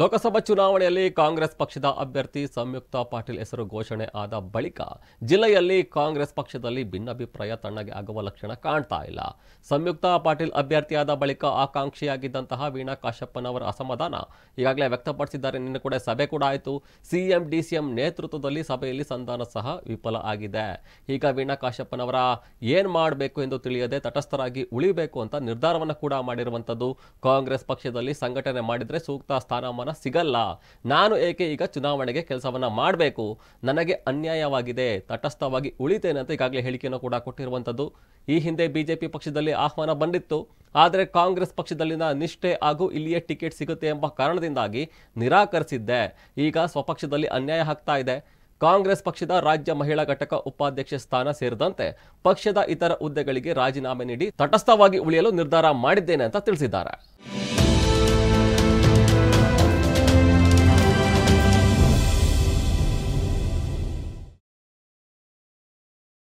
ಲೋಕಸಭಾ ಚುನಾವಣೆಯಲ್ಲಿ ಕಾಂಗ್ರೆಸ್ ಪಕ್ಷದ ಅಭ್ಯರ್ಥಿ ಸಂಯುಕ್ತ ಪಾಟೀಲ್ ಹೆಸರು ಘೋಷಣೆ ಆದ ಬಳಿಕ ಜಿಲ್ಲೆಯಲ್ಲಿ ಕಾಂಗ್ರೆಸ್ ಪಕ್ಷದಲ್ಲಿ ಭಿನ್ನಾಭಿಪ್ರಾಯ ತಣ್ಣಗೆ ಆಗುವ ಲಕ್ಷಣ ಕಾಣ್ತಾ ಇಲ್ಲ ಸಂಯುಕ್ತ ಪಾಟೀಲ್ ಅಭ್ಯರ್ಥಿಯಾದ ಬಳಿಕ ಆಕಾಂಕ್ಷಿಯಾಗಿದ್ದಂತಹ ವೀಣಾ ಕಾಶಪ್ಪನವರ ಅಸಮಾಧಾನ ಈಗಾಗಲೇ ವ್ಯಕ್ತಪಡಿಸಿದ್ದಾರೆ ನಿನ್ನೆ ಕೂಡ ಸಭೆ ಕೂಡ ಆಯಿತು ಸಿಎಂ ಡಿಸಿಎಂ ನೇತೃತ್ವದಲ್ಲಿ ಸಭೆಯಲ್ಲಿ ಸಂಧಾನ ಸಹ ವಿಫಲ ಆಗಿದೆ ಈಗ ವೀಣಾ ಕಾಶಪ್ಪನವರ ಏನು ಮಾಡಬೇಕು ಎಂದು ತಿಳಿಯದೆ ತಟಸ್ಥರಾಗಿ ಉಳಿಬೇಕು ಅಂತ ನಿರ್ಧಾರವನ್ನು ಕೂಡ ಮಾಡಿರುವಂಥದ್ದು ಕಾಂಗ್ರೆಸ್ ಪಕ್ಷದಲ್ಲಿ ಸಂಘಟನೆ ಮಾಡಿದರೆ ಸೂಕ್ತ ಸ್ಥಾನ ಸಂಬಳ ಸಿಗಲ್ಲ ನಾನು ಏಕೆ ಈಗ ಚುನಾವಣೆಗೆ ಕೆಲಸವನ್ನು ಮಾಡಬೇಕು ನನಗೆ ಅನ್ಯಾಯವಾಗಿದೆ ತಟಸ್ಥವಾಗಿ ಉಳಿತೇನೆ ಅಂತ ಈಗಾಗಲೇ ಹೇಳಿಕೆಯನ್ನು ಕೂಡ ಕೊಟ್ಟಿರುವಂಥದ್ದು ಈ ಹಿಂದೆ ಬಿಜೆಪಿ ಪಕ್ಷದಲ್ಲಿ ಆಹ್ವಾನ ಬಂದಿತ್ತು ಆದರೆ ಕಾಂಗ್ರೆಸ್ ಪಕ್ಷದಲ್ಲಿನ ನಿಷ್ಠೆ ಹಾಗೂ ಇಲ್ಲಿಯೇ ಟಿಕೆಟ್ ಸಿಗುತ್ತೆ ಎಂಬ ಕಾರಣದಿಂದಾಗಿ ನಿರಾಕರಿಸಿದ್ದೆ ಈಗ ಸ್ವಪಕ್ಷದಲ್ಲಿ ಅನ್ಯಾಯ ಆಗ್ತಾ ಇದೆ ಕಾಂಗ್ರೆಸ್ ಪಕ್ಷದ ರಾಜ್ಯ ಮಹಿಳಾ ಘಟಕ ಉಪಾಧ್ಯಕ್ಷ ಸ್ಥಾನ ಸೇರಿದಂತೆ ಪಕ್ಷದ ಇತರ ಹುದ್ದೆಗಳಿಗೆ ರಾಜೀನಾಮೆ ನೀಡಿ ತಟಸ್ಥವಾಗಿ ಉಳಿಯಲು ನಿರ್ಧಾರ ಮಾಡಿದ್ದೇನೆ ಅಂತ ತಿಳಿಸಿದ್ದಾರೆ